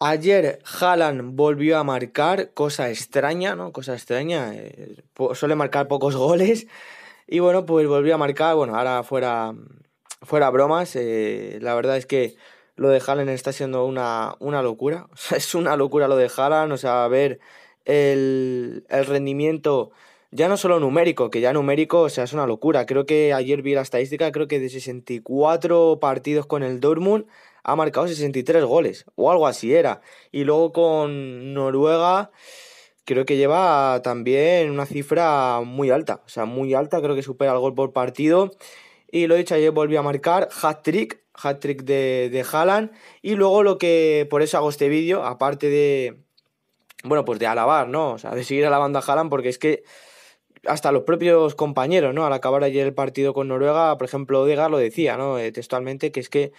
Ayer Haaland volvió a marcar, cosa extraña, ¿no? Cosa extraña. Eh, suele marcar pocos goles. Y bueno, pues volvió a marcar. Bueno, ahora fuera, fuera bromas. Eh, la verdad es que lo de Haaland está siendo una, una locura. O sea, es una locura lo de Haaland. O sea, ver el, el rendimiento ya no solo numérico, que ya numérico, o sea, es una locura. Creo que ayer vi la estadística, creo que de 64 partidos con el Dortmund ha marcado 63 goles, o algo así era. Y luego con Noruega creo que lleva también una cifra muy alta, o sea, muy alta, creo que supera el gol por partido. Y lo he dicho, ayer volví a marcar hat-trick, hat-trick de, de Haaland. Y luego lo que, por eso hago este vídeo, aparte de, bueno, pues de alabar, ¿no? O sea, de seguir alabando a Haaland porque es que hasta los propios compañeros, ¿no? Al acabar ayer el partido con Noruega, por ejemplo, Odegaard lo decía, ¿no? Eh, textualmente, que es que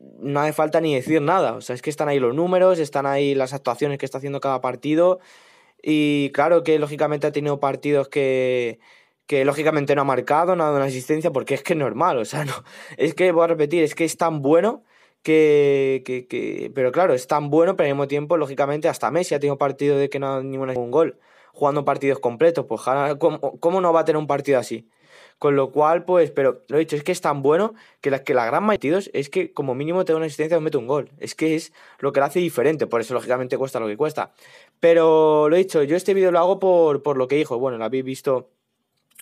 no hace falta ni decir nada. O sea, es que están ahí los números, están ahí las actuaciones que está haciendo cada partido. Y claro que lógicamente ha tenido partidos que, lógicamente no ha marcado, no ha dado una asistencia, porque es que es normal. O sea, no, es que, voy a repetir, es que es tan bueno que, Pero claro, es tan bueno, pero al mismo tiempo, lógicamente, hasta Messi ha tenido partido de que no ha dado ningún gol jugando partidos completos. Pues ¿cómo, no va a tener un partido así? Con lo cual, pues, pero lo he dicho, es que es tan bueno que la, que la gran partidos es que como mínimo tengo una asistencia o mete un gol. Es que es lo que le hace diferente, por eso lógicamente cuesta lo que cuesta. Pero lo he dicho, yo este vídeo lo hago por, lo que dijo. Bueno, lo habéis visto,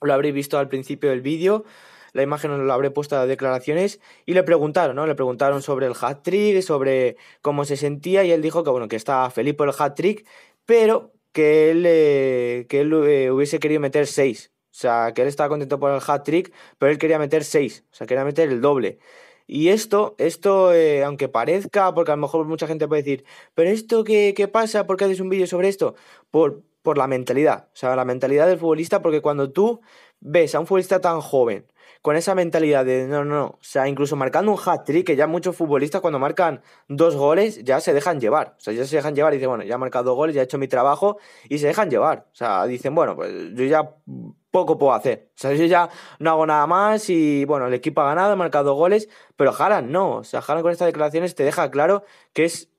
lo habréis visto al principio del vídeo la imagen no la habré puesto de declaraciones y le preguntaron, ¿no? Le preguntaron sobre el hat-trick, sobre cómo se sentía y él dijo que bueno, que estaba feliz por el hat-trick, pero que él, eh, eh, hubiese querido meter seis. O sea, que él estaba contento por el hat-trick, pero él quería meter seis. O sea, quería meter el doble. Y esto, esto, eh, aunque parezca, porque a lo mejor mucha gente puede decir, pero esto qué, qué pasa, ¿por qué haces un vídeo sobre esto? Por, por la mentalidad, o sea, la mentalidad del futbolista, porque cuando tú ves a un futbolista tan joven, con esa mentalidad de no, no, no, o sea, incluso marcando un hat-trick, que ya muchos futbolistas cuando marcan dos goles ya se dejan llevar, o sea, ya se dejan llevar y dicen, bueno, ya he marcado dos goles, ya he hecho mi trabajo y se dejan llevar, o sea, dicen, bueno, pues yo ya poco puedo hacer, o sea, yo ya no hago nada más y bueno, el equipo ha ganado, ha marcado goles, pero Jalan no, o sea, Jalan con estas declaraciones te deja claro que es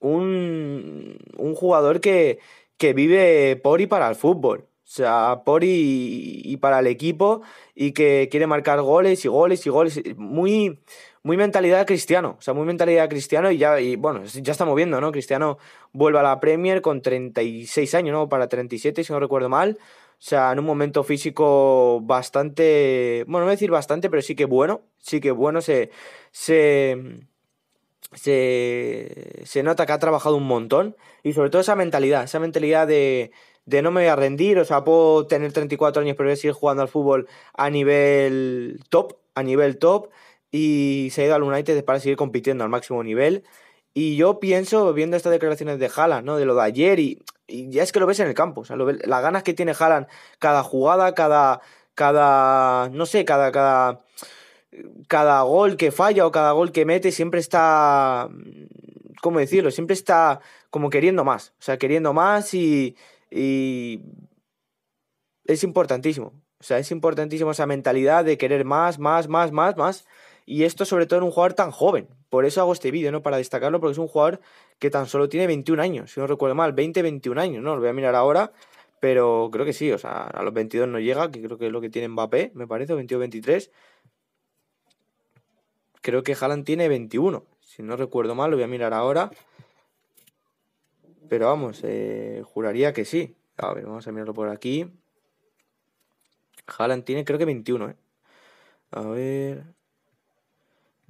un, jugador que, que vive por y para el fútbol. O sea, por y, para el equipo y que quiere marcar goles y goles y goles. Eh, muy, muy mentalidad cristiano, o sea, muy mentalidad cristiano y ya, y bueno, ya está moviendo, ¿no? Cristiano vuelve a la Premier con 36 años, ¿no? Para 37, si no recuerdo mal. O sea, en un momento físico bastante, bueno, no voy a decir bastante, pero sí que bueno, sí que bueno, se, se, mm, se, se nota que ha trabajado un montón y sobre todo esa mentalidad, esa mentalidad de, de no me voy a rendir, o sea, puedo tener 34 años pero voy a seguir jugando al fútbol a nivel top, a nivel top, y se ha ido al United para seguir compitiendo al máximo nivel. Y yo pienso, viendo estas declaraciones de Haaland, ¿no? de lo de ayer, y, ya es que lo ves en el campo, o sea, las ganas que tiene Haaland cada jugada, cada, cada, no sé, cada, cada, cada gol que falla o cada gol que mete, siempre está, ¿cómo decirlo? Siempre está como queriendo más, o sea, queriendo más y y es importantísimo. O sea, es importantísimo esa mentalidad de querer más, más, más, más, más. Y esto sobre todo en un jugador tan joven. Por eso hago este vídeo, ¿no? Para destacarlo, porque es un jugador que tan solo tiene 21 años, si no recuerdo mal, 20, 21 años, ¿no? Lo voy a mirar ahora, pero creo que sí, o sea, a los 22 no llega, que creo que es lo que tiene Mbappé, me parece, 22, 23. Creo que Haaland tiene 21, si no recuerdo mal, lo voy a mirar ahora. Pero vamos, eh, juraría que sí. A ver, vamos a mirarlo por aquí. Haaland tiene creo que 21, ¿eh? A ver...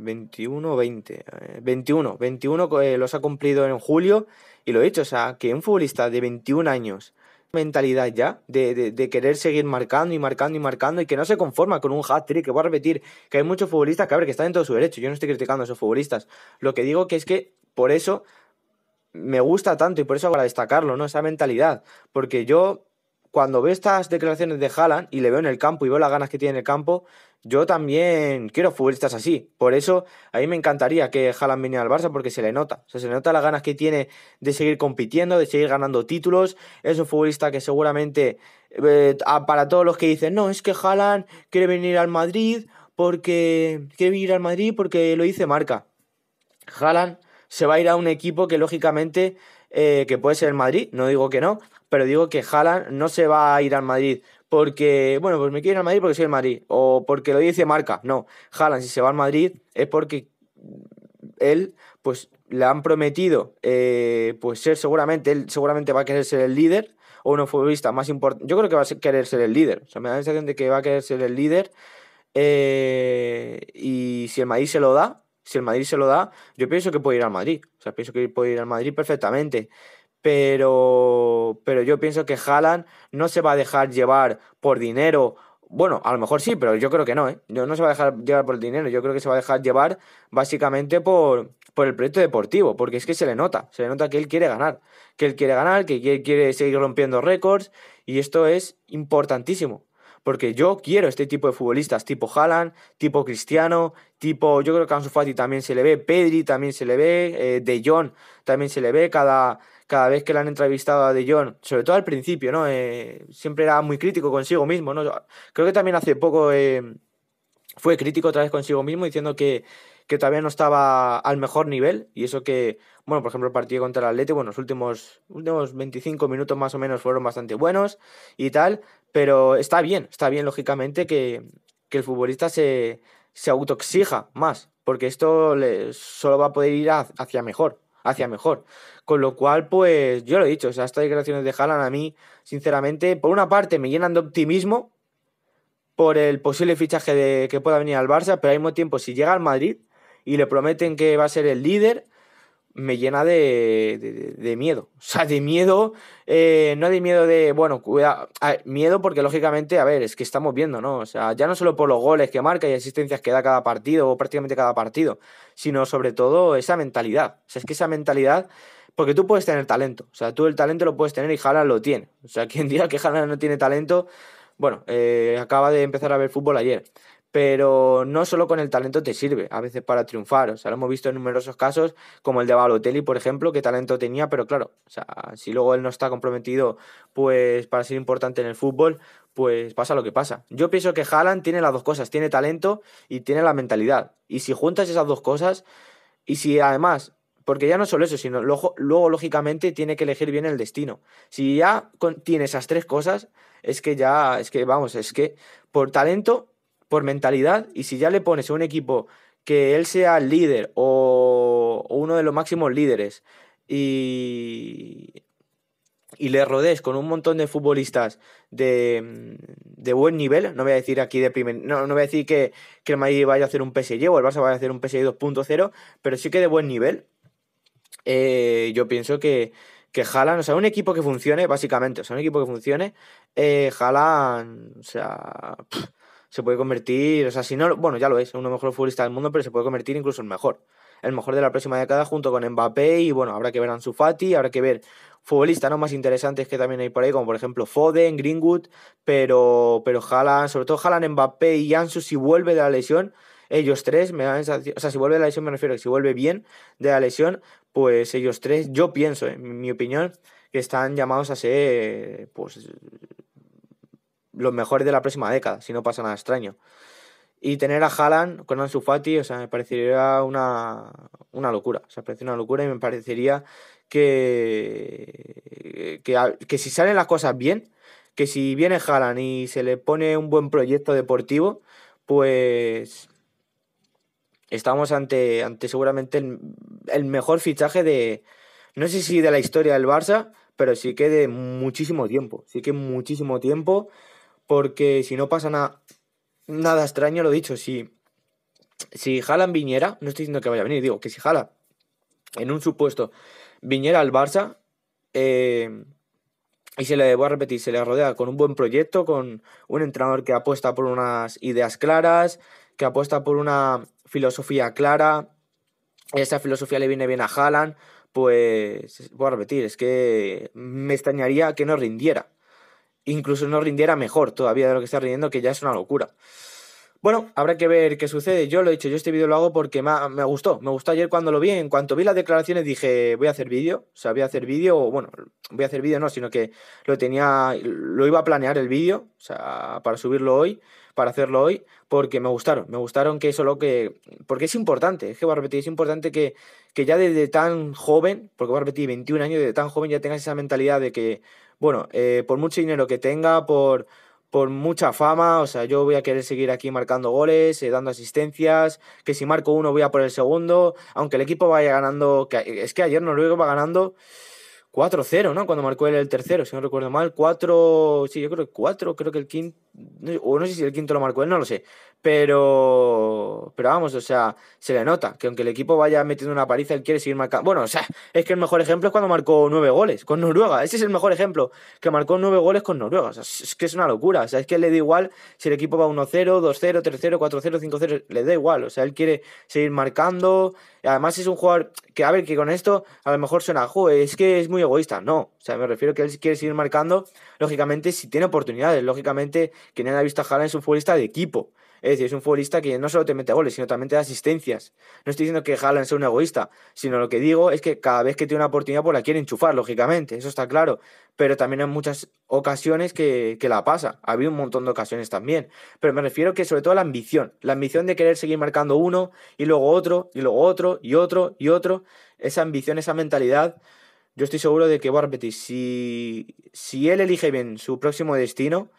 21 o 20. 21. 21 los ha cumplido en julio y lo he hecho O sea, que un futbolista de 21 años, mentalidad ya, de, querer seguir marcando y marcando y marcando y que no se conforma con un hat-trick, que voy a repetir, que hay muchos futbolistas que, a ver, que están en todo su derecho. Yo no estoy criticando a esos futbolistas. Lo que digo que es que por eso me gusta tanto y por eso para destacarlo, ¿no? Esa mentalidad. Porque yo, cuando veo estas declaraciones de Haaland y le veo en el campo y veo las ganas que tiene en el campo, yo también quiero futbolistas así. Por eso a mí me encantaría que Haaland viniera al Barça porque se le nota. se le nota las ganas que tiene de seguir compitiendo, de seguir ganando títulos. Es un futbolista que seguramente, eh, para todos los que dicen, no, es que Haaland quiere venir al Madrid porque quiere venir al Madrid porque lo dice Marca. Haaland se va a ir a un equipo que lógicamente eh, que puede ser el Madrid, no digo que no, pero digo que Haaland no se va a ir al Madrid porque, bueno, pues me quiero ir al Madrid porque soy el Madrid o porque lo dice marca, no, Haaland si se va al Madrid es porque él pues le han prometido eh, pues ser seguramente, él seguramente va a querer ser el líder o uno futbolista más importante, yo creo que va a querer ser el líder, o sea, me da la sensación de que va a querer ser el líder eh, y si el Madrid se lo da, si el Madrid se lo da, yo pienso que puede ir al Madrid. O sea, pienso que puede ir al Madrid perfectamente. Pero, pero yo pienso que Haaland no se va a dejar llevar por dinero. Bueno, a lo mejor sí, pero yo creo que no, ¿eh? no se va a dejar llevar por el dinero. Yo creo que se va a dejar llevar básicamente por, por el proyecto deportivo, porque es que se le nota, se le nota que él quiere ganar, que él quiere ganar, que él quiere seguir rompiendo récords, y esto es importantísimo porque yo quiero este tipo de futbolistas, tipo Haaland, tipo Cristiano, tipo, yo creo que Ansu Fati también se le ve, Pedri también se le ve, eh, De Jong también se le ve, cada, cada vez que le han entrevistado a De Jong, sobre todo al principio, ¿no? Eh, siempre era muy crítico consigo mismo, ¿no? Creo que también hace poco eh, fue crítico otra vez consigo mismo diciendo que que todavía no estaba al mejor nivel. Y eso que, bueno, por ejemplo, el partido contra el Atleti, bueno, los últimos, 25 minutos más o menos fueron bastante buenos y tal. Pero está bien, está bien, lógicamente, que, el futbolista se, se autoexija más, porque esto le, solo va a poder ir hacia mejor, hacia mejor. Con lo cual, pues yo lo he dicho, o sea, estas declaraciones de Haaland a mí, sinceramente, por una parte me llenan de optimismo por el posible fichaje de, que pueda venir al Barça, pero al mismo tiempo, si llega al Madrid, y le prometen que va a ser el líder, me llena de, miedo. O sea, de miedo, eh, no de miedo de, bueno, cuidado, miedo porque lógicamente, a ver, es que estamos viendo, ¿no? O sea, ya no solo por los goles que marca y asistencias que da cada partido o prácticamente cada partido, sino sobre todo esa mentalidad. O sea, es que esa mentalidad... Porque tú puedes tener talento, o sea, tú el talento lo puedes tener y Jalan lo tiene. O sea, quien diga que Haaland no tiene talento, bueno, eh, acaba de empezar a ver fútbol ayer pero no solo con el talento te sirve a veces para triunfar. O sea, lo hemos visto en numerosos casos, como el de Balotelli, por ejemplo, que talento tenía, pero claro, o sea, si luego él no está comprometido pues, para ser importante en el fútbol, pues pasa lo que pasa. Yo pienso que Haaland tiene las dos cosas, tiene talento y tiene la mentalidad. Y si juntas esas dos cosas, y si además porque ya no solo eso, sino luego, luego, lógicamente tiene que elegir bien el destino. Si ya tiene esas tres cosas, es que ya, es que vamos, es que por talento por mentalidad y si ya le pones a un equipo que él sea el líder o, uno de los máximos líderes y, y le rodees con un montón de futbolistas de, buen nivel, no voy a decir aquí de primer, no, voy a decir que, que, el Madrid vaya a hacer un PSG o el Barça vaya a hacer un PSG 2.0, pero sí que de buen nivel, eh, yo pienso que, que o sea, un equipo que funcione, básicamente, o sea, un equipo que funcione, jalan eh, o sea, se puede convertir, o sea, si no, bueno, ya lo es, uno de los mejores futbolistas del mundo, pero se puede convertir incluso en mejor. El mejor de la próxima década junto con Mbappé y bueno, habrá que ver a Ansu Fati, habrá que ver futbolistas ¿no? más interesantes que también hay por ahí, como por ejemplo Foden, Greenwood, pero, pero sobre todo jalan Mbappé y Ansu, si vuelve de la lesión, ellos tres, me dan o sea, si vuelve de la lesión me refiero, que si vuelve bien de la lesión, pues ellos tres, yo pienso, en mi opinión, que están llamados a ser, pues, los mejores de la próxima década, si no pasa nada extraño. Y tener a Haaland con Ansu Fati, o sea, me parecería una, una locura. O sea, me parecería una locura y me parecería que, que, si salen las cosas bien, que si viene Haaland y se le pone un buen proyecto deportivo, pues estamos ante, ante seguramente el, el, mejor fichaje de, no sé si de la historia del Barça, pero sí que de muchísimo tiempo, sí que muchísimo tiempo porque si no pasa nada extraño, lo dicho, si, si Haaland viniera, no estoy diciendo que vaya a venir, digo que si Haaland, en un supuesto, viniera al Barça eh, y se le, voy a repetir, se le rodea con un buen proyecto, con un entrenador que apuesta por unas ideas claras, que apuesta por una filosofía clara, esa filosofía le viene bien a Haaland, pues voy a repetir, es que me extrañaría que no rindiera incluso no rindiera mejor todavía de lo que está rindiendo, que ya es una locura. Bueno, habrá que ver qué sucede. Yo lo he dicho, yo este vídeo lo hago porque me, gustó. Me gustó ayer cuando lo vi. En cuanto vi las declaraciones dije, voy a hacer vídeo. O sea, voy a hacer vídeo, bueno, voy a hacer vídeo no, sino que lo tenía, lo iba a planear el vídeo, o sea, para subirlo hoy para hacerlo hoy porque me gustaron, me gustaron que eso lo que... Porque es importante, es que voy es importante que, que ya desde tan joven, porque voy a repetir, 21 años, desde tan joven ya tengas esa mentalidad de que, bueno, eh, por mucho dinero que tenga, por, por mucha fama, o sea, yo voy a querer seguir aquí marcando goles, eh, dando asistencias, que si marco uno voy a por el segundo, aunque el equipo vaya ganando, es que ayer que va ganando... 4-0, ¿no? Cuando marcó él el tercero, si no recuerdo mal. 4, sí, yo creo que 4, creo que el quinto, o no sé si el quinto lo marcó él, no lo sé. Pero, pero vamos, o sea, se le nota que aunque el equipo vaya metiendo una paliza, él quiere seguir marcando. Bueno, o sea, es que el mejor ejemplo es cuando marcó 9 goles con Noruega. Ese es el mejor ejemplo, que marcó 9 goles con Noruega. O sea, es que es una locura. O sea, es que le da igual si el equipo va 1-0, 2-0, 3-0, 4-0, 5-0, le da igual. O sea, él quiere seguir marcando. Además es un jugador que, a ver, que con esto a lo mejor suena, juego es que es muy egoísta. No, o sea, me refiero que él quiere seguir marcando, lógicamente, si tiene oportunidades. Lógicamente, quien ha visto a Haaland es un futbolista de equipo. Es decir, es un futbolista que no solo te mete goles, sino también te da asistencias. No estoy diciendo que Haaland sea un egoísta, sino lo que digo es que cada vez que tiene una oportunidad, pues la quiere enchufar, lógicamente, eso está claro. Pero también hay muchas ocasiones que, la pasa. Ha habido un montón de ocasiones también. Pero me refiero que sobre todo a la ambición, la ambición de querer seguir marcando uno y luego otro, y luego otro, y otro, y otro. Esa ambición, esa mentalidad. Yo estoy seguro de que bueno, si, si él elige bien su próximo destino,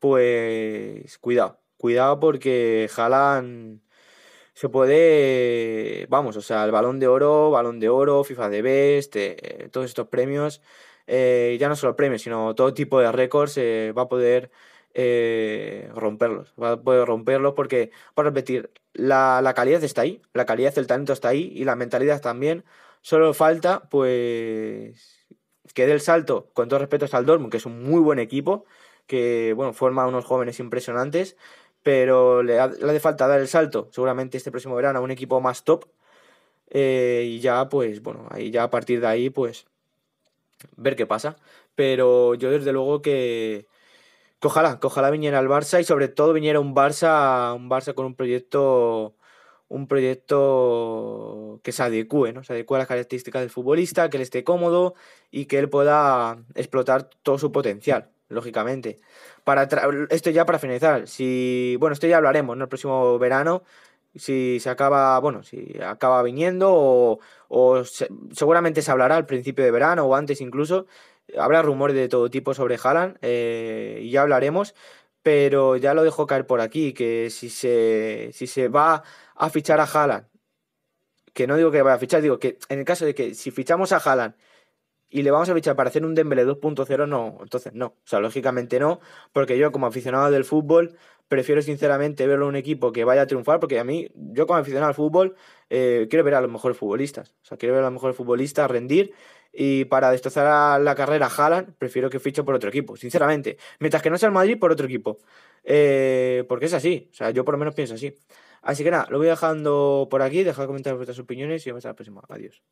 pues cuidado, Cuidado porque Jalan se puede, vamos, o sea, el balón de oro, balón de oro, FIFA de Best, eh, todos estos premios, eh, ya no solo premios, sino todo tipo de récords, eh, va a poder romperlos, va a poder romperlos porque, para repetir, la, calidad está ahí, la calidad, del talento está ahí y la mentalidad también, solo falta, pues, que dé el salto, con todo respeto al Dortmund, que es un muy buen equipo, que, bueno, forma unos jóvenes impresionantes pero le, hace falta dar el salto, seguramente este próximo verano, a un equipo más top. Eh, y ya, pues, bueno, ahí ya a partir de ahí, pues, ver qué pasa. Pero yo desde luego que, ojalá, viniera al Barça y sobre todo viniera un Barça, un Barça con un proyecto, un proyecto que se adecue, ¿no? Se adecue a las características del futbolista, que él esté cómodo y que él pueda explotar todo su potencial lógicamente. Para esto ya para finalizar, si bueno, esto ya hablaremos el próximo verano, si se acaba, bueno, si acaba viniendo o, seguramente se hablará al principio de verano o antes incluso, habrá rumores de todo tipo sobre Haaland eh, y ya hablaremos, pero ya lo dejo caer por aquí, que si se, si se va a fichar a Haaland, que no digo que vaya a fichar, digo que en el caso de que si fichamos a Haaland y le vamos a fichar para hacer un Dembélé 2.0, no, entonces no, o sea, lógicamente no, porque yo como aficionado del fútbol prefiero sinceramente verlo en un equipo que vaya a triunfar, porque a mí, yo como aficionado al fútbol, eh, quiero ver a los mejores futbolistas, o sea, quiero ver a los mejores futbolistas rendir y para destrozar la carrera Jalan prefiero que fiche por otro equipo, sinceramente, mientras que no sea el Madrid, por otro equipo, eh, porque es así, o sea, yo por lo menos pienso así. Así que nada, lo voy dejando por aquí, dejad comentar vuestras opiniones y vamos a la próxima. Adiós.